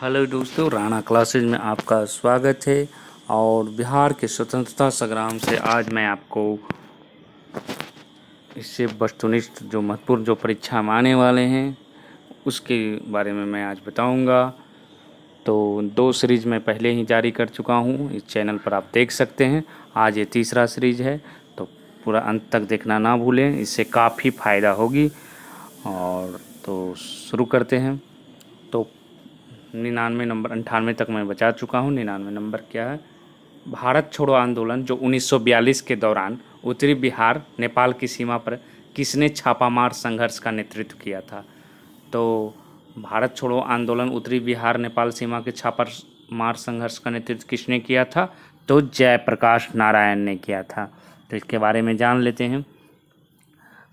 hello दोस्तों Rana classes में आपका स्वागत है और बिहार के स्वतंत्रता संग्राम से आज मैं आपको इससे वस्तुनिष्ठ जो महत्वपूर्ण जो परीक्षा माने वाले हैं उसके बारे में मैं आज बताऊंगा तो दो सीरीज़ मैं पहले ही जारी कर चुका हूं इस चैनल पर आप देख सकते हैं आज ये तीसरा सीरीज है तो पूरा अंत तक देखना ना भूलें इससे काफ़ी फ़ायदा होगी और तो शुरू करते हैं तो निन्यानवे नंबर अंठानवे तक मैं बचा चुका हूँ निन्यानवे नंबर क्या है भारत छोड़ो आंदोलन जो 1942 के दौरान उत्तरी बिहार नेपाल की सीमा पर किसने छापामार संघर्ष का नेतृत्व किया था तो भारत छोड़ो आंदोलन उत्तरी बिहार नेपाल सीमा के मार संघर्ष का नेतृत्व किसने किया था तो जयप्रकाश नारायण ने किया था तो इसके बारे में जान लेते हैं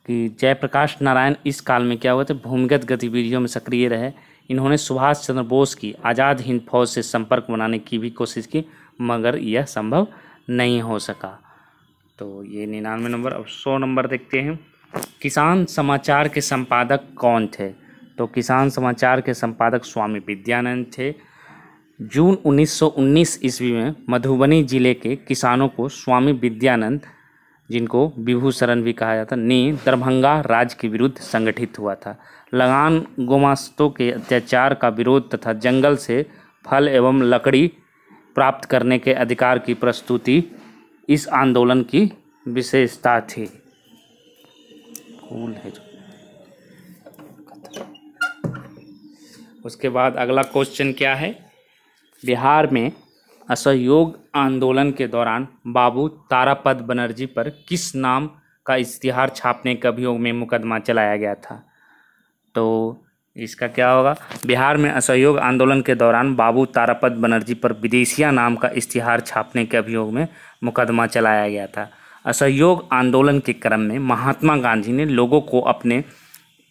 कि जयप्रकाश नारायण इस काल में क्या हुआ था भूमिगत गतिविधियों में सक्रिय रहे इन्होंने सुभाष चंद्र बोस की आज़ाद हिंद फौज से संपर्क बनाने की भी कोशिश की मगर यह संभव नहीं हो सका तो ये निन्यानवे नंबर अब सौ नंबर देखते हैं किसान समाचार के संपादक कौन थे तो किसान समाचार के संपादक स्वामी विद्यानंद थे जून 1919 ईस्वी में मधुबनी जिले के किसानों को स्वामी विद्यानंद जिनको विभूषरण भी कहा जाता ने दरभंगा राज्य के विरुद्ध संगठित हुआ था लगान गोमास्तों के अत्याचार का विरोध तथा जंगल से फल एवं लकड़ी प्राप्त करने के अधिकार की प्रस्तुति इस आंदोलन की विशेषता थी कूल है उसके बाद अगला क्वेश्चन क्या है बिहार में असहयोग आंदोलन के दौरान बाबू तारापद बनर्जी पर किस नाम का इश्तिहार छापने के अभियोग में मुकदमा चलाया गया था तो इसका क्या होगा बिहार में असहयोग आंदोलन के दौरान बाबू तारापद बनर्जी पर विदेशिया नाम का इश्तिहार छापने के अभियोग में मुकदमा चलाया गया था असहयोग आंदोलन के क्रम में महात्मा गांधी ने लोगों को अपने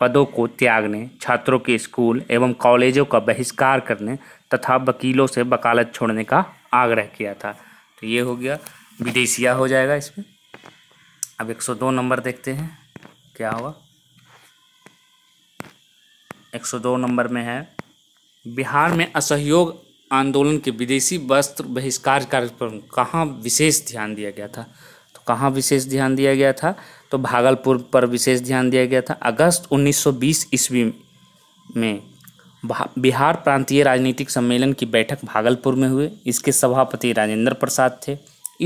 पदों को त्यागने छात्रों के स्कूल एवं कॉलेजों का बहिष्कार करने तथा वकीलों से वकालत छोड़ने का आग्रह किया था तो ये हो गया विदेशिया हो जाएगा इसमें अब 102 नंबर देखते हैं क्या होगा 102 नंबर में है बिहार में असहयोग आंदोलन के विदेशी वस्त्र बहिष्कार कार्यक्रम कहाँ विशेष ध्यान दिया गया था तो कहाँ विशेष ध्यान दिया गया था तो भागलपुर पर विशेष ध्यान दिया गया था अगस्त 1920 ईस्वी में बिहार प्रांतीय राजनीतिक सम्मेलन की बैठक भागलपुर में हुए इसके सभापति राजेंद्र प्रसाद थे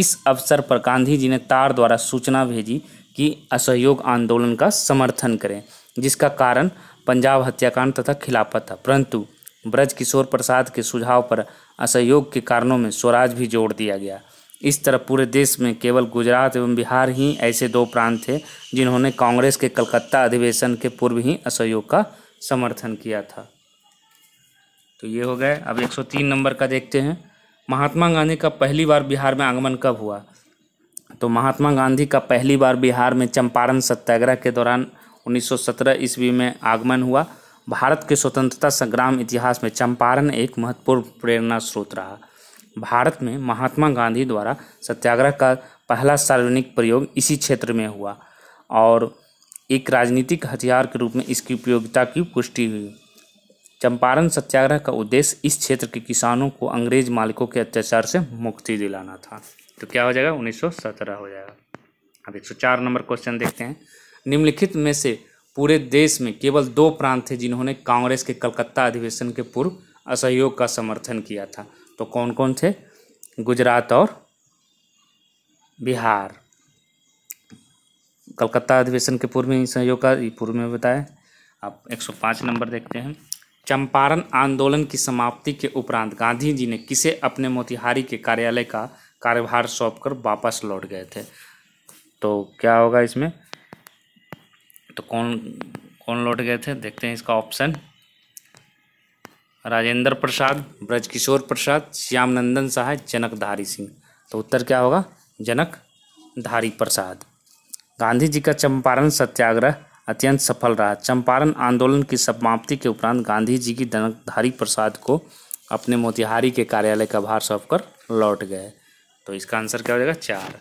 इस अवसर पर गांधी जी ने तार द्वारा सूचना भेजी कि असहयोग आंदोलन का समर्थन करें जिसका कारण पंजाब हत्याकांड तथा खिलाफत था परंतु ब्रज किशोर प्रसाद के सुझाव पर असहयोग के कारणों में स्वराज भी जोड़ दिया गया इस तरह पूरे देश में केवल गुजरात एवं बिहार ही ऐसे दो प्रांत थे जिन्होंने कांग्रेस के कलकत्ता अधिवेशन के पूर्व ही असहयोग का समर्थन किया था तो ये हो गए अब 103 नंबर का देखते हैं महात्मा गांधी का पहली बार बिहार में आगमन कब हुआ तो महात्मा गांधी का पहली बार बिहार में चंपारण सत्याग्रह के दौरान 1917 ईस्वी में आगमन हुआ भारत के स्वतंत्रता संग्राम इतिहास में चंपारण एक महत्वपूर्ण प्रेरणा स्रोत रहा भारत में महात्मा गांधी द्वारा सत्याग्रह का पहला सार्वजनिक प्रयोग इसी क्षेत्र में हुआ और एक राजनीतिक हथियार के रूप में इसकी उपयोगिता की पुष्टि हुई चंपारण सत्याग्रह का उद्देश्य इस क्षेत्र के किसानों को अंग्रेज मालिकों के अत्याचार से मुक्ति दिलाना था तो क्या हो जाएगा 1917 हो जाएगा अब 104 नंबर क्वेश्चन देखते हैं निम्नलिखित में से पूरे देश में केवल दो प्रांत थे जिन्होंने कांग्रेस के कलकत्ता अधिवेशन के पूर्व असहयोग का समर्थन किया था तो कौन कौन थे गुजरात और बिहार कलकत्ता अधिवेशन के पूर्व में सहयोग का पूर्व में बताया आप 105 नंबर देखते हैं चंपारण आंदोलन की समाप्ति के उपरांत गांधी जी ने किसे अपने मोतिहारी के कार्यालय का कार्यभार सौंपकर वापस लौट गए थे तो क्या होगा इसमें तो कौन कौन लौट गए थे देखते हैं इसका ऑप्शन राजेंद्र प्रसाद ब्रजकिशोर प्रसाद श्याम नंदन सहाय जनकधारी सिंह तो उत्तर क्या होगा जनकधारी प्रसाद गांधी जी का चंपारण सत्याग्रह अत्यंत सफल रहा चंपारण आंदोलन की समाप्ति के उपरांत गांधी जी की धनकधारी प्रसाद को अपने मोतिहारी के कार्यालय का भार सौंप कर लौट गए तो इसका आंसर क्या हो जाएगा चार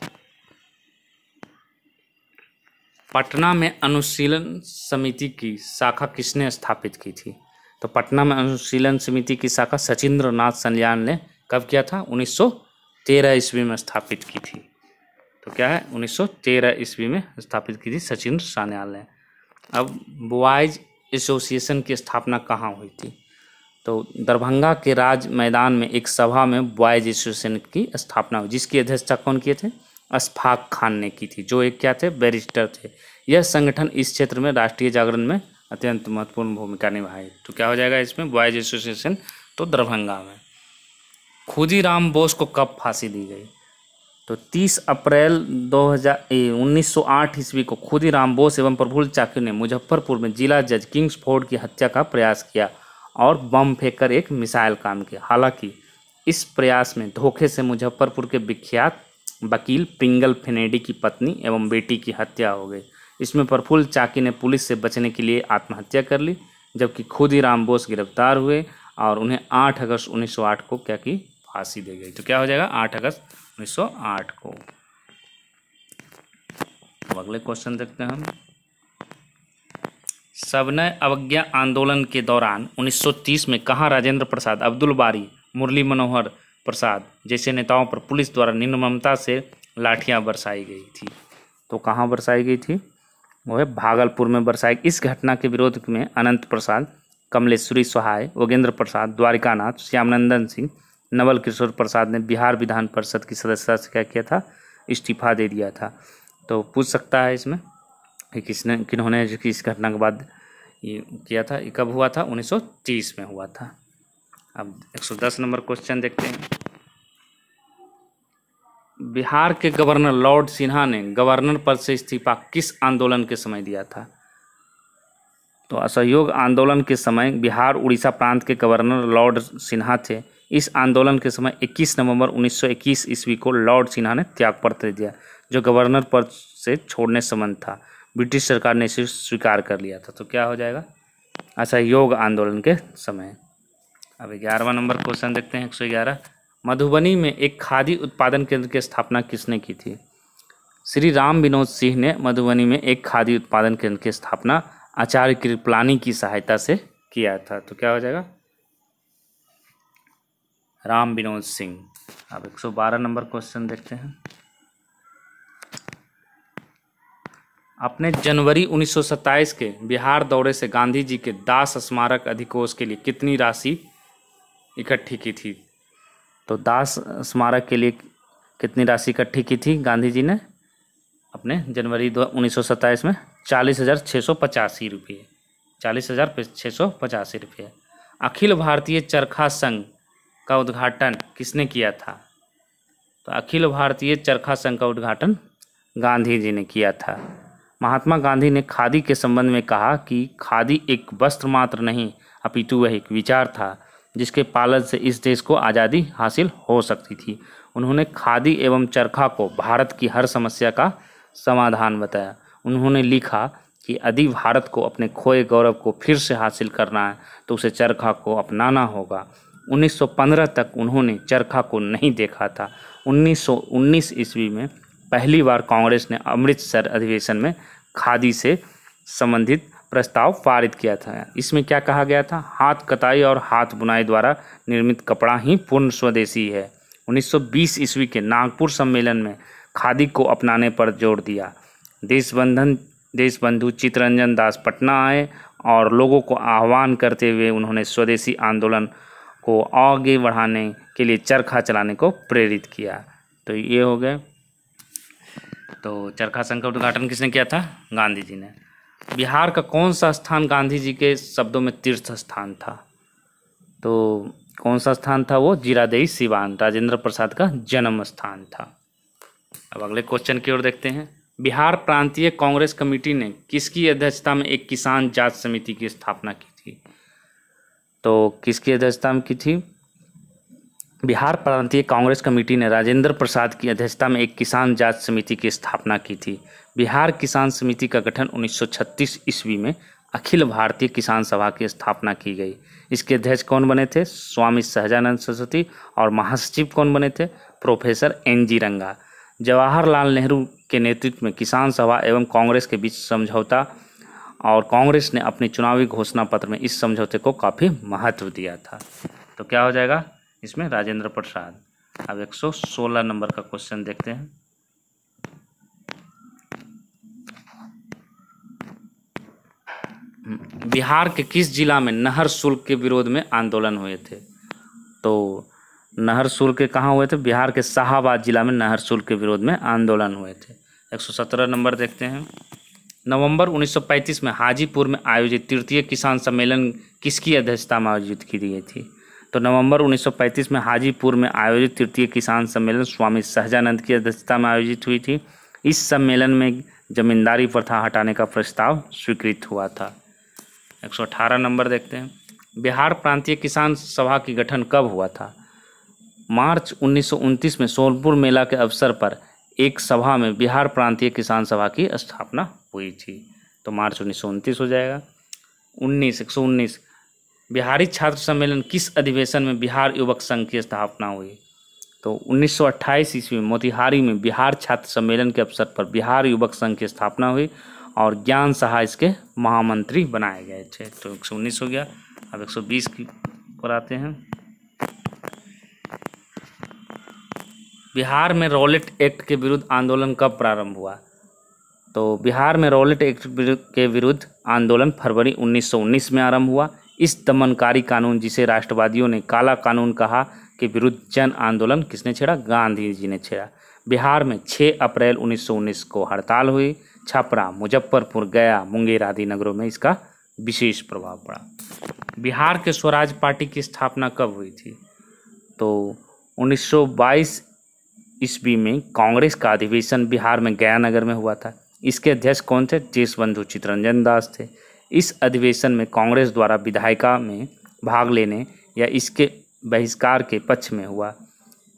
पटना में अनुशीलन समिति की शाखा किसने स्थापित की थी तो पटना में अनुशीलन समिति की शाखा सचिंद्र नाथ सन्यान ने कब किया था 1913 ईस्वी में स्थापित की थी तो क्या है 1913 ईस्वी में स्थापित की थी सचिंद्र सान्याल ने अब बॉयज़ एसोसिएशन की स्थापना कहाँ हुई थी तो दरभंगा के राज मैदान में एक सभा में बॉयज़ एसोसिएशन की स्थापना हुई जिसकी अध्यक्षता कौन किए थे अशफाक खान ने की थी जो एक क्या थे बैरिस्टर थे यह संगठन इस क्षेत्र में राष्ट्रीय जागरण में अत्यंत महत्वपूर्ण भूमिका निभाई तो क्या हो जाएगा इसमें बॉयज़ एसोसिएशन तो दरभंगा में खुदी राम बोस को कब फांसी दी गई तो 30 अप्रैल 2008 ईस्वी को खुद ही राम बोस एवं प्रफुल्ल चाकी ने मुजफ्फरपुर में जिला जज किंग्स फोर्ड की हत्या का प्रयास किया और बम फेंककर एक मिसाइल काम किया हालांकि इस प्रयास में धोखे से मुजफ्फरपुर के विख्यात वकील पिंगल फिनेडी की पत्नी एवं बेटी की हत्या हो गई इसमें प्रफुल्ल चाकी ने पुलिस से बचने के लिए आत्महत्या कर ली जबकि खुद ही राम बोस गिरफ्तार हुए और उन्हें 8 अगस्त 1908 को क्या की फांसी दी गई तो क्या हो जाएगा 8 अगस्त 1908 को अगले क्वेश्चन देखते हैं हम सविनय अवज्ञा आंदोलन के दौरान 1930 में कहा राजेंद्र प्रसाद अब्दुल बारी मुरली मनोहर प्रसाद जैसे नेताओं पर पुलिस द्वारा निर्ममता से लाठियां बरसाई गई थी तो कहाँ बरसाई गई थी वो है भागलपुर में बरसाई इस घटना के विरोध में अनंत प्रसाद कमलेश्वरी सहाय योगेंद्र प्रसाद द्वारिकानाथ श्यामनंदन सिंह नवल किशोर प्रसाद ने बिहार विधान परिषद की सदस्यता से क्या किया था इस्तीफा दे दिया था तो पूछ सकता है इसमें कि किसने किन्होंने इस घटना के बाद ये किया था ये कब हुआ था 1930 में हुआ था अब 110 नंबर क्वेश्चन देखते हैं बिहार के गवर्नर लॉर्ड सिन्हा ने गवर्नर पद से इस्तीफा किस आंदोलन के समय दिया था तो असहयोग आंदोलन के समय बिहार उड़ीसा प्रांत के गवर्नर लॉर्ड सिन्हा थे इस आंदोलन के समय 21 नवंबर 1921 ईस्वी को लॉर्ड सिन्हा ने त्याग पत्र दिया जो गवर्नर पद से छोड़ने संबंध था ब्रिटिश सरकार ने इसे स्वीकार कर लिया था तो क्या हो जाएगा योग आंदोलन के समय अब ग्यारहवा नंबर क्वेश्चन देखते हैं एक सौ ग्यारह मधुबनी में एक खादी उत्पादन केंद्र की स्थापना किसने की थी श्री राम विनोद सिंह ने मधुबनी में एक खादी उत्पादन केंद्र की स्थापना आचार्य कृपलानी की सहायता से किया था तो क्या हो जाएगा राम विनोद सिंह अब 112 नंबर क्वेश्चन देखते हैं अपने जनवरी 1927 के बिहार दौरे से गांधी जी के दास स्मारक अधिकोष के लिए कितनी राशि इकट्ठी की थी तो दास स्मारक के लिए कितनी राशि इकट्ठी की थी गांधी जी ने अपने जनवरी उन्नीस में चालीस हज़ार छः सौ पचासी रुपये चालीस हज़ार छः सौ पचासी रुपये अखिल भारतीय चरखा संघ का उद्घाटन किसने किया था तो अखिल भारतीय चरखा संघ का उद्घाटन गांधी जी ने किया था महात्मा गांधी ने खादी के संबंध में कहा कि खादी एक वस्त्र मात्र नहीं अपितु वह एक विचार था जिसके पालन से इस देश को आज़ादी हासिल हो सकती थी उन्होंने खादी एवं चरखा को भारत की हर समस्या का समाधान बताया उन्होंने लिखा कि यदि भारत को अपने खोए गौरव को फिर से हासिल करना है तो उसे चरखा को अपनाना होगा 1915 तक उन्होंने चरखा को नहीं देखा था 1919 ईस्वी में पहली बार कांग्रेस ने अमृतसर अधिवेशन में खादी से संबंधित प्रस्ताव पारित किया था इसमें क्या कहा गया था हाथ कताई और हाथ बुनाई द्वारा निर्मित कपड़ा ही पूर्ण स्वदेशी है 1920 ईस्वी के नागपुर सम्मेलन में खादी को अपनाने पर जोर दिया देशबंधन देशबंधु चित्ररंजन दास पटना आए और लोगों को आह्वान करते हुए उन्होंने स्वदेशी आंदोलन को आगे बढ़ाने के लिए चरखा चलाने को प्रेरित किया तो ये हो गए तो चरखा संघ का उद्घाटन किसने किया था गांधी जी ने बिहार का कौन सा स्थान गांधी जी के शब्दों में तीर्थ स्थान था तो कौन सा स्थान था वो जीरादेई सिवान राजेंद्र प्रसाद का जन्म स्थान था अब अगले क्वेश्चन की ओर देखते हैं बिहार प्रांतीय कांग्रेस कमेटी ने किसकी अध्यक्षता में एक किसान जांच समिति की स्थापना की तो किसकी अध्यक्षता में की थी बिहार प्रांतीय कांग्रेस कमेटी ने राजेंद्र प्रसाद की अध्यक्षता में एक किसान जांच समिति की स्थापना की थी बिहार किसान समिति का गठन 1936 ईस्वी में अखिल भारतीय किसान सभा की स्थापना की गई इसके अध्यक्ष कौन बने थे स्वामी सहजानंद सरस्वती और महासचिव कौन बने थे प्रोफेसर एन जी रंगा जवाहरलाल नेहरू के नेतृत्व में किसान सभा एवं कांग्रेस के बीच समझौता और कांग्रेस ने अपने चुनावी घोषणा पत्र में इस समझौते को काफ़ी महत्व दिया था तो क्या हो जाएगा इसमें राजेंद्र प्रसाद अब 116 नंबर का क्वेश्चन देखते हैं बिहार के किस जिला में नहर शुल्क के विरोध में आंदोलन हुए थे तो नहर शुल्क के कहाँ हुए थे बिहार के शाहबाद जिला में नहर शुल्क के विरोध में आंदोलन हुए थे 117 नंबर देखते हैं नवंबर 1935 में हाजीपुर में आयोजित तृतीय किसान सम्मेलन किसकी अध्यक्षता में आयोजित की गई थी तो नवंबर 1935 में हाजीपुर में आयोजित तृतीय किसान सम्मेलन स्वामी सहजानंद की अध्यक्षता में आयोजित हुई थी इस सम्मेलन में जमींदारी प्रथा हटाने का प्रस्ताव स्वीकृत हुआ था 118 नंबर देखते हैं बिहार प्रांतीय किसान सभा की गठन कब हुआ था मार्च उन्नीस में सोनपुर मेला के अवसर पर एक सभा में बिहार प्रांतीय किसान सभा की स्थापना हुई थी तो मार्च उन्नीस सौ उनतीस हो जाएगा उन्नीस एक सौ उन्नीस बिहारी छात्र सम्मेलन किस अधिवेशन में बिहार युवक संघ की स्थापना हुई तो 1928 ईस्वी में मोतिहारी में बिहार छात्र सम्मेलन के अवसर पर बिहार युवक संघ की स्थापना हुई और ज्ञान सहा इसके महामंत्री बनाए गए थे तो एक हो गया अब 120 की पर आते हैं बिहार में रॉलेट एक्ट के विरुद्ध आंदोलन कब प्रारंभ हुआ तो बिहार में रॉलेट एक्ट के विरुद्ध आंदोलन फरवरी 1919 में आरंभ हुआ इस दमनकारी कानून जिसे राष्ट्रवादियों ने काला कानून कहा के विरुद्ध जन आंदोलन किसने छेड़ा गांधी जी ने छेड़ा बिहार में 6 अप्रैल 1919 को हड़ताल हुई छपरा मुजफ्फरपुर गया मुंगेर आदि नगरों में इसका विशेष प्रभाव पड़ा बिहार के स्वराज पार्टी की स्थापना कब हुई थी तो 1922 ईस्वी में कांग्रेस का अधिवेशन बिहार में गया नगर में हुआ था इसके अध्यक्ष कौन थे जेशवंधु चितरंजन दास थे इस अधिवेशन में कांग्रेस द्वारा विधायिका में भाग लेने या इसके बहिष्कार के पक्ष में हुआ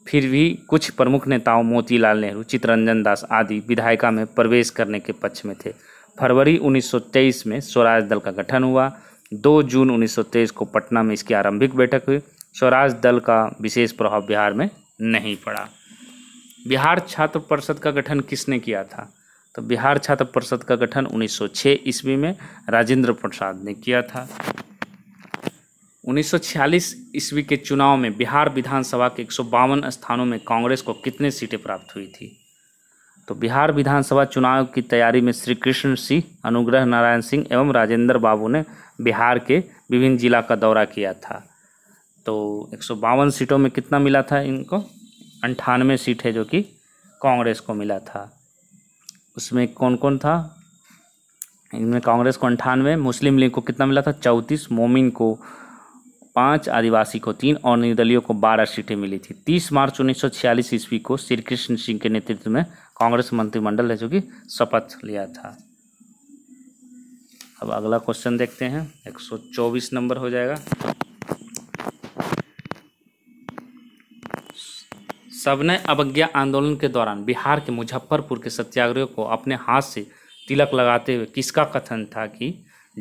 फिर भी कुछ प्रमुख नेताओं मोतीलाल नेहरू चितरंजन दास आदि विधायिका में प्रवेश करने के पक्ष में थे फरवरी 1923 में स्वराज दल का गठन हुआ 2 जून 1923 को पटना में इसकी आरंभिक बैठक हुई स्वराज दल का विशेष प्रभाव बिहार में नहीं पड़ा बिहार छात्र परिषद का गठन किसने किया था तो बिहार छात्र परिषद का गठन 1906 ईस्वी में राजेंद्र प्रसाद ने किया था 1946 ईस्वी के चुनाव में बिहार विधानसभा के एक स्थानों में कांग्रेस को कितने सीटें प्राप्त हुई थी तो बिहार विधानसभा चुनाव की तैयारी में श्री कृष्ण सिंह अनुग्रह नारायण सिंह एवं राजेंद्र बाबू ने बिहार के विभिन्न जिला का दौरा किया था तो एक सीटों में कितना मिला था इनको अंठानवे सीट है जो कि कांग्रेस को मिला था उसमें कौन कौन था इनमें कांग्रेस को अंठानवे मुस्लिम लीग को कितना मिला था चौंतीस मोमिन को पाँच आदिवासी को तीन और निर्दलीय को बारह सीटें मिली थी तीस मार्च उन्नीस सौ छियालीस ईस्वी को श्री कृष्ण सिंह के नेतृत्व में कांग्रेस मंत्रिमंडल है जो कि शपथ लिया था अब अगला क्वेश्चन देखते हैं एक सौ चौबीस नंबर हो जाएगा सविनय अवज्ञा आंदोलन के दौरान बिहार के मुजफ्फरपुर के सत्याग्रहियों को अपने हाथ से तिलक लगाते हुए किसका कथन था कि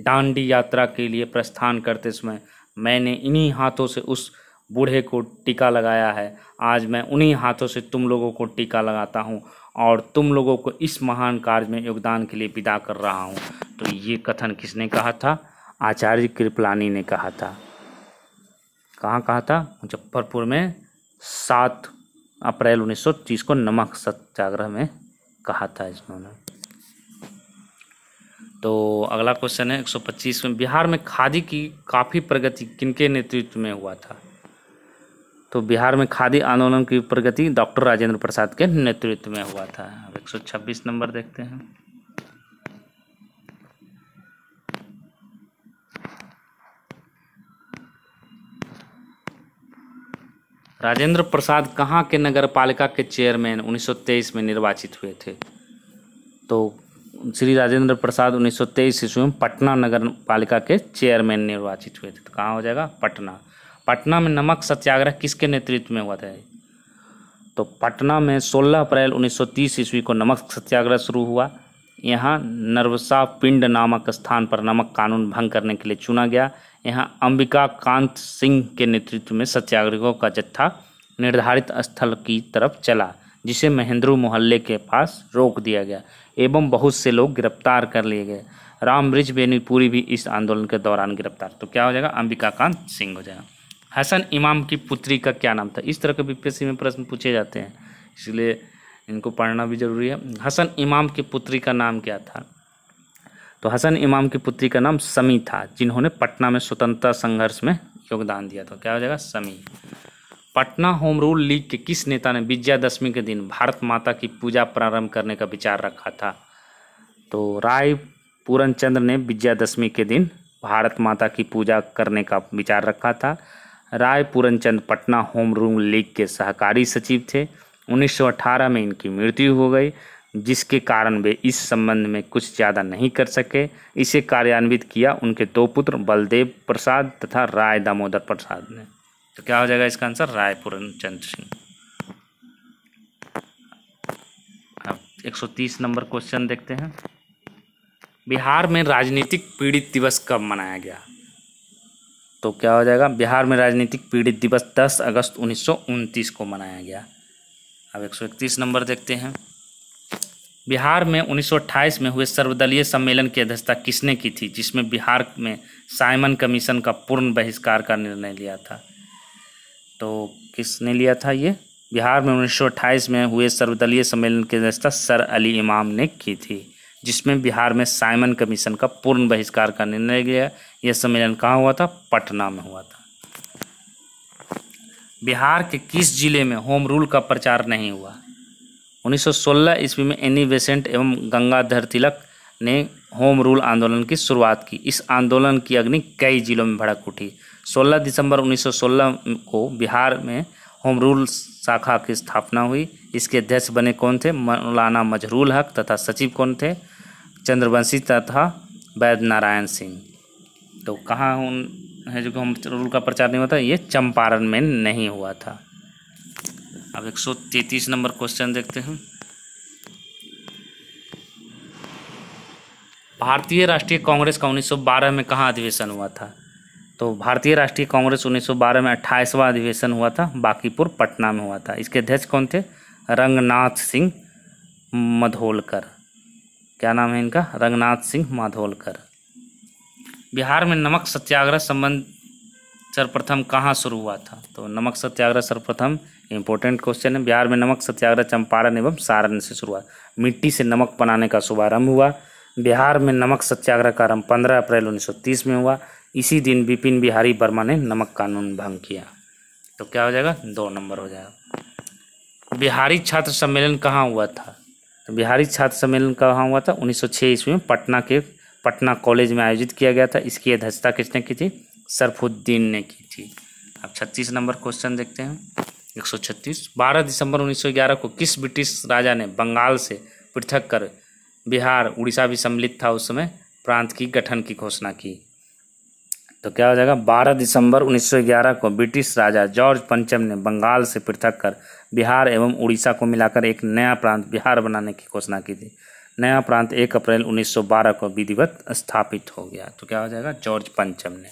डांडी यात्रा के लिए प्रस्थान करते समय मैंने इन्हीं हाथों से उस बूढ़े को टीका लगाया है आज मैं उन्हीं हाथों से तुम लोगों को टीका लगाता हूँ और तुम लोगों को इस महान कार्य में योगदान के लिए विदा कर रहा हूँ तो ये कथन किसने कहा था आचार्य कृपलानी ने कहा था कहाँ कहा था मुजफ्फरपुर में सात अप्रैल 1930 को नमक सत्याग्रह में कहा था इन्होंने तो अगला क्वेश्चन है 125 में बिहार में खादी की काफ़ी प्रगति किनके नेतृत्व में हुआ था तो बिहार में खादी आंदोलन की प्रगति डॉक्टर राजेंद्र प्रसाद के नेतृत्व में हुआ था अब 126 नंबर देखते हैं राजेंद्र प्रसाद कहाँ के नगर पालिका के चेयरमैन 1923 में निर्वाचित हुए थे तो श्री राजेंद्र प्रसाद 1923 ईस्वी में पटना नगर पालिका के चेयरमैन निर्वाचित हुए थे तो कहाँ हो जाएगा पटना पटना में नमक सत्याग्रह किसके नेतृत्व में हुआ था तो पटना में 16 अप्रैल 1930 ईस्वी को नमक सत्याग्रह शुरू हुआ यहाँ नरवसा पिंड नामक स्थान पर नमक कानून भंग करने के लिए चुना गया यहाँ अंबिका कांत सिंह के नेतृत्व में सत्याग्रहों का जत्था निर्धारित स्थल की तरफ चला जिसे महेंद्रू मोहल्ले के पास रोक दिया गया एवं बहुत से लोग गिरफ्तार कर लिए गए रामब्रिज बेनीपुरी भी इस आंदोलन के दौरान गिरफ्तार तो क्या हो जाएगा अंबिका कांत सिंह हो जाएगा हसन इमाम की पुत्री का क्या नाम था इस तरह के बीपीएससी में प्रश्न पूछे जाते हैं इसलिए इनको पढ़ना भी ज़रूरी है हसन इमाम की पुत्री का नाम क्या था तो हसन इमाम की पुत्री का नाम समी था जिन्होंने पटना में स्वतंत्रता संघर्ष में योगदान दिया था क्या हो जाएगा समी पटना होम रूल लीग के किस नेता ने विजयादशमी के दिन भारत माता की पूजा प्रारंभ करने का विचार रखा था तो राय पूरन चंद्र ने विजयादशमी के दिन भारत माता की पूजा करने का विचार रखा था Rai Puran Chandra Patna home rule league के सहकारी सचिव थे 1918 में इनकी मृत्यु हो गई जिसके कारण वे इस संबंध में कुछ ज़्यादा नहीं कर सके इसे कार्यान्वित किया उनके दो पुत्र बलदेव प्रसाद तथा राय दामोदर प्रसाद ने तो क्या हो जाएगा इसका आंसर राय चंद्र सिंह अब 130 नंबर क्वेश्चन देखते हैं बिहार में राजनीतिक पीड़ित दिवस कब मनाया गया तो क्या हो जाएगा बिहार में राजनीतिक पीड़ित दिवस 10 अगस्त उन्नीस को मनाया गया अब इकतीस नंबर देखते हैं बिहार में 1928 में हुए सर्वदलीय सम्मेलन की अध्यक्षता किसने की थी जिसमें बिहार में साइमन कमीशन का पूर्ण बहिष्कार का निर्णय लिया था तो किसने लिया था ये बिहार में 1928 में हुए सर्वदलीय सम्मेलन की अध्यक्षता सर अली इमाम ने की थी जिसमें बिहार में साइमन कमीशन का पूर्ण बहिष्कार का निर्णय लिया यह सम्मेलन कहाँ हुआ था पटना में हुआ था बिहार के किस जिले में होम रूल का प्रचार नहीं हुआ 1916 ईस्वी में एनी बेसेंट एवं गंगाधर तिलक ने होम रूल आंदोलन की शुरुआत की इस आंदोलन की अग्नि कई जिलों में भड़क उठी 16 दिसंबर 1916 को बिहार में होम रूल शाखा की स्थापना हुई इसके अध्यक्ष बने कौन थे मौलाना मजरूल हक तथा सचिव कौन थे चंद्रवंशी तथा वैद्य नारायण सिंह तो कहाँ उन है जो हम रूल का प्रचार नहीं होता ये चंपारण में नहीं हुआ था अब 133 नंबर क्वेश्चन देखते हैं भारतीय राष्ट्रीय कांग्रेस का 1912 में कहाँ अधिवेशन हुआ था तो भारतीय राष्ट्रीय कांग्रेस 1912 में अट्ठाईसवां अधिवेशन हुआ था बाकीपुर पटना में हुआ था इसके अध्यक्ष कौन थे रंगनाथ सिंह मधोलकर क्या नाम है इनका रंगनाथ सिंह माधोलकर बिहार में नमक सत्याग्रह संबंध सर्वप्रथम कहाँ शुरू हुआ था तो नमक सत्याग्रह सर्वप्रथम इम्पोर्टेंट क्वेश्चन है बिहार में नमक सत्याग्रह चंपारण एवं सारण से शुरू हुआ मिट्टी से नमक बनाने का शुभारंभ हुआ बिहार में नमक सत्याग्रह का आरंभ पंद्रह अप्रैल उन्नीस में हुआ इसी दिन विपिन बिहारी वर्मा ने नमक कानून भंग किया तो क्या हो जाएगा दो नंबर हो जाएगा बिहारी छात्र सम्मेलन कहाँ हुआ था तो बिहारी छात्र सम्मेलन कहाँ हुआ था 1906 ईस्वी में पटना के पटना कॉलेज में आयोजित किया गया था इसकी अध्यक्षता किसने की थी सरफुद्दीन ने की थी अब छत्तीस नंबर क्वेश्चन देखते हैं एक सौ छत्तीस बारह दिसंबर उन्नीस सौ ग्यारह को किस ब्रिटिश राजा ने बंगाल से पृथक कर बिहार उड़ीसा भी सम्मिलित था उस समय प्रांत की गठन की घोषणा की तो क्या हो जाएगा बारह दिसंबर उन्नीस सौ ग्यारह को ब्रिटिश राजा जॉर्ज पंचम ने बंगाल से पृथक कर बिहार एवं उड़ीसा को मिलाकर एक नया प्रांत बिहार बनाने की घोषणा की थी नया प्रांत एक अप्रैल 1912 को विधिवत स्थापित हो गया तो क्या हो जाएगा जॉर्ज पंचम ने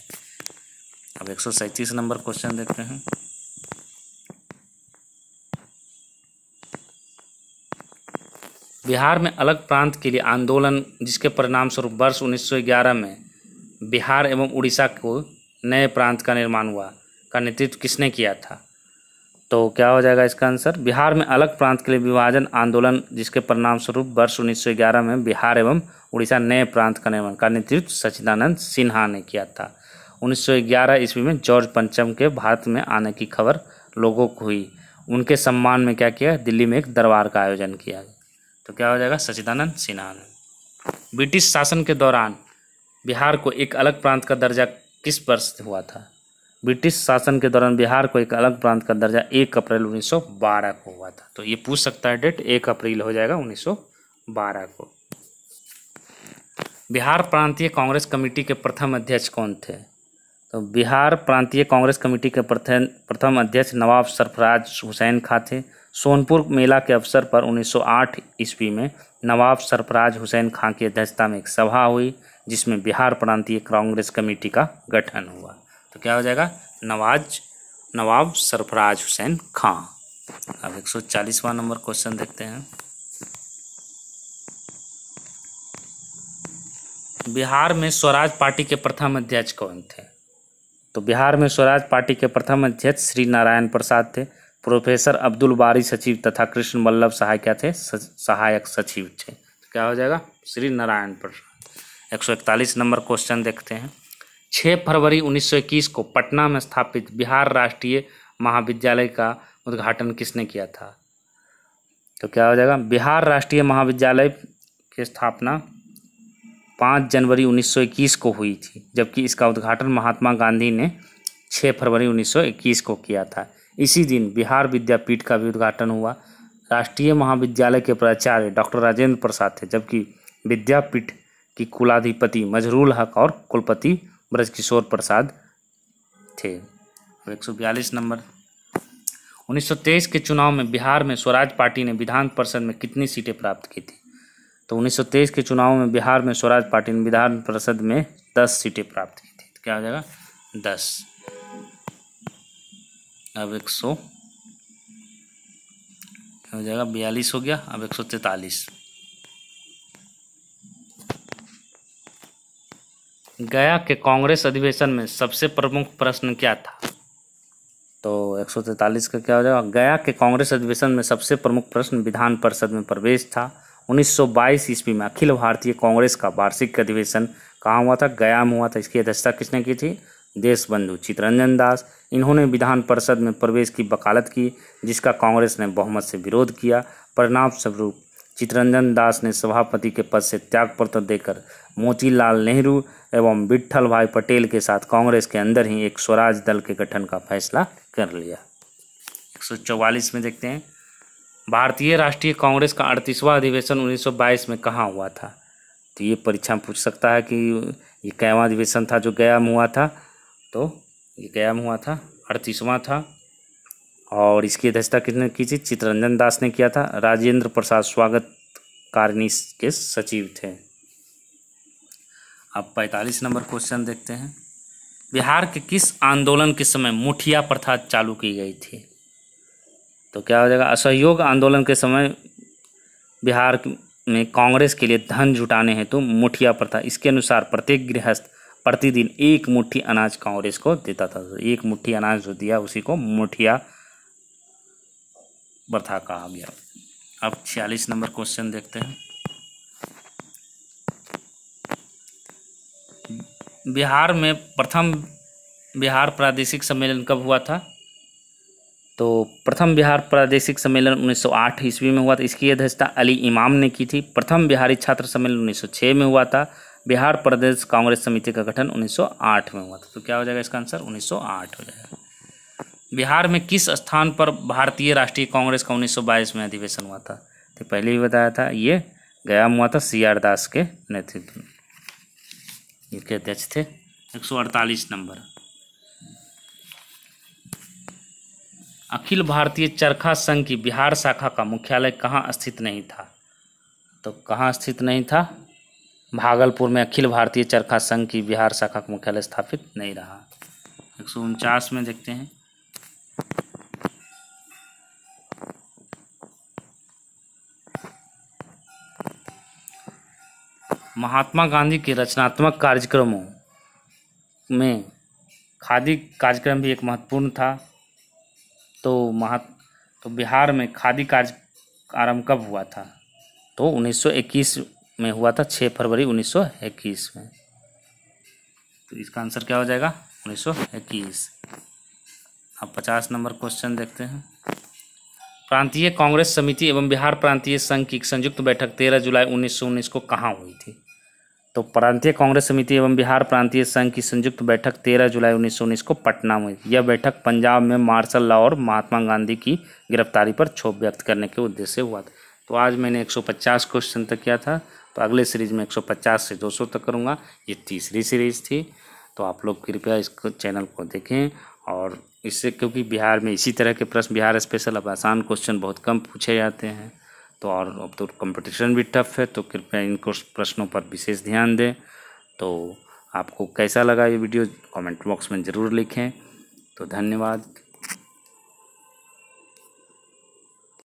अब एक नंबर क्वेश्चन देखते हैं बिहार में अलग प्रांत के लिए आंदोलन जिसके परिणाम स्वरूप वर्ष 1911 में बिहार एवं उड़ीसा को नए प्रांत का निर्माण हुआ का नेतृत्व किसने किया था तो क्या हो जाएगा इसका आंसर बिहार में अलग प्रांत के लिए विभाजन आंदोलन जिसके परिणाम स्वरूप वर्ष 1911 में बिहार एवं उड़ीसा नए प्रांत का निर्माण का नेतृत्व सचिदानंद सिन्हा ने किया था 1911 ईस्वी में जॉर्ज पंचम के भारत में आने की खबर लोगों को हुई उनके सम्मान में क्या किया दिल्ली में एक दरबार का आयोजन किया तो क्या हो जाएगा सचिदानंद सिन्हा ने ब्रिटिश शासन के दौरान बिहार को एक अलग प्रांत का दर्जा किस वर्ष हुआ था ब्रिटिश शासन के दौरान बिहार को एक अलग प्रांत का दर्जा एक अप्रैल 1912 को हुआ था तो ये पूछ सकता है डेट एक अप्रैल हो जाएगा 1912 को बिहार प्रांतीय कांग्रेस कमेटी के प्रथम अध्यक्ष कौन थे तो बिहार प्रांतीय कांग्रेस कमेटी के प्रथम अध्यक्ष नवाब सरफराज हुसैन खां थे सोनपुर मेला के अवसर पर 1908 ईस्वी में नवाब सरफराज हुसैन खां की अध्यक्षता में एक सभा हुई जिसमें बिहार प्रांतीय कांग्रेस कमेटी का गठन हुआ तो क्या हो जाएगा नवाज नवाब सरफराज हुसैन खां अब एक सौ चालीसवा नंबर क्वेश्चन देखते हैं बिहार में स्वराज पार्टी के प्रथम अध्यक्ष कौन थे तो बिहार में स्वराज पार्टी के प्रथम अध्यक्ष श्री नारायण प्रसाद थे प्रोफेसर अब्दुल बारी सचिव तथा कृष्ण वल्लभ सहाय क्या थे सहायक सचिव थे तो क्या हो जाएगा श्री नारायण प्रसाद एक सौ इकतालीस नंबर क्वेश्चन देखते हैं 6 फरवरी 1921 को पटना में स्थापित बिहार राष्ट्रीय महाविद्यालय का उद्घाटन किसने किया था तो क्या हो जाएगा बिहार राष्ट्रीय महाविद्यालय की स्थापना 5 जनवरी 1921 को हुई थी जबकि इसका उद्घाटन महात्मा गांधी ने 6 फरवरी 1921 को किया था इसी दिन बिहार विद्यापीठ का भी उद्घाटन हुआ राष्ट्रीय महाविद्यालय के प्राचार्य डॉक्टर राजेंद्र प्रसाद थे जबकि विद्यापीठ की कुलाधिपति मजरूल हक और कुलपति ब्रजकिशोर प्रसाद थे और बयालीस नंबर 1923 के चुनाव में बिहार में स्वराज पार्टी ने विधान परिषद में कितनी सीटें प्राप्त की थी तो 1923 के चुनाव में बिहार में स्वराज पार्टी ने विधान परिषद में 10 सीटें प्राप्त की थी तो क्या हो जाएगा 10 अब एक सौ हो जाएगा बयालीस हो गया अब एक सौ तैतालीस गया के कांग्रेस अधिवेशन में सबसे प्रमुख प्रश्न क्या था तो एक का क्या हो जाएगा गया के कांग्रेस अधिवेशन में सबसे प्रमुख प्रश्न विधान परिषद में प्रवेश था 1922 ईस्वी में अखिल भारतीय कांग्रेस का वार्षिक अधिवेशन कहाँ हुआ था गया में हुआ था इसकी अध्यक्षता किसने की थी देशबंधु चितरंजन दास इन्होंने विधान परिषद में प्रवेश की वकालत की जिसका कांग्रेस ने बहुमत से विरोध किया परिणाम स्वरूप चितरंजन दास ने सभापति के पद से त्यागपत्र देकर मोतीलाल नेहरू एवं विट्ठल भाई पटेल के साथ कांग्रेस के अंदर ही एक स्वराज दल के गठन का फैसला कर लिया एक में देखते हैं भारतीय राष्ट्रीय कांग्रेस का अड़तीसवां अधिवेशन 1922 में कहाँ हुआ था तो ये परीक्षा में पूछ सकता है कि ये कैवा अधिवेशन था जो गया में हुआ था तो ये गया में हुआ था अड़तीसवां था और इसकी अध्यक्षता किसने की थी चित्ररंजन दास ने किया था राजेंद्र प्रसाद स्वागत कारिणी के सचिव थे अब पैंतालीस नंबर क्वेश्चन देखते हैं बिहार के किस आंदोलन के समय मुठिया प्रथा चालू की गई थी तो क्या हो जाएगा असहयोग आंदोलन के समय बिहार में कांग्रेस के लिए धन जुटाने हेतु तो मुठिया प्रथा इसके अनुसार प्रत्येक गृहस्थ प्रतिदिन एक मुट्ठी अनाज कांग्रेस को देता था तो एक मुट्ठी अनाज जो दिया उसी को मुठिया प्रथा कहा गया अब छियालीस नंबर क्वेश्चन देखते हैं बिहार में प्रथम बिहार प्रादेशिक सम्मेलन कब हुआ था तो प्रथम बिहार प्रादेशिक सम्मेलन 1908 ईस्वी में हुआ था इसकी अध्यक्षता अली इमाम ने की थी प्रथम बिहारी छात्र सम्मेलन 1906 में हुआ था बिहार प्रदेश कांग्रेस समिति का गठन 1908 में हुआ था तो क्या हो जाएगा इसका आंसर 1908 हो जाएगा बिहार में किस स्थान पर भारतीय राष्ट्रीय कांग्रेस का 1922 में अधिवेशन हुआ था तो पहले ही बताया था ये गया हुआ था सी आर दास के नेतृत्व में इनके अध्यक्ष थे 148 नंबर अखिल भारतीय चरखा संघ की बिहार शाखा का मुख्यालय कहाँ स्थित नहीं था तो कहाँ स्थित नहीं था भागलपुर में अखिल भारतीय चरखा संघ की बिहार शाखा का मुख्यालय स्थापित नहीं रहा एक में देखते हैं महात्मा गांधी के रचनात्मक कार्यक्रमों में खादी कार्यक्रम भी एक महत्वपूर्ण था तो महा तो बिहार में खादी कार्य आरम्भ कब हुआ था तो 1921 में हुआ था 6 फरवरी 1921 में तो इसका आंसर क्या हो जाएगा 1921 अब 50 नंबर क्वेश्चन देखते हैं प्रांतीय कांग्रेस समिति एवं बिहार प्रांतीय संघ की संयुक्त बैठक 13 जुलाई 1919 को कहाँ हुई थी तो प्रांतीय कांग्रेस समिति एवं बिहार प्रांतीय संघ की संयुक्त बैठक 13 जुलाई उन्नीस को पटना में यह बैठक पंजाब में मार्शल लॉ और महात्मा गांधी की गिरफ्तारी पर क्षोभ व्यक्त करने के उद्देश्य से हुआ था तो आज मैंने 150 क्वेश्चन तक किया था तो अगले सीरीज में 150 से 200 तक करूँगा ये तीसरी सीरीज थी तो आप लोग कृपया इस चैनल को देखें और इससे क्योंकि बिहार में इसी तरह के प्रश्न बिहार स्पेशल अब आसान क्वेश्चन बहुत कम पूछे जाते हैं तो और अब तो कंपटीशन भी टफ है तो कृपया इनको प्रश्नों पर विशेष ध्यान दें तो आपको कैसा लगा ये वीडियो कमेंट बॉक्स में ज़रूर लिखें तो धन्यवाद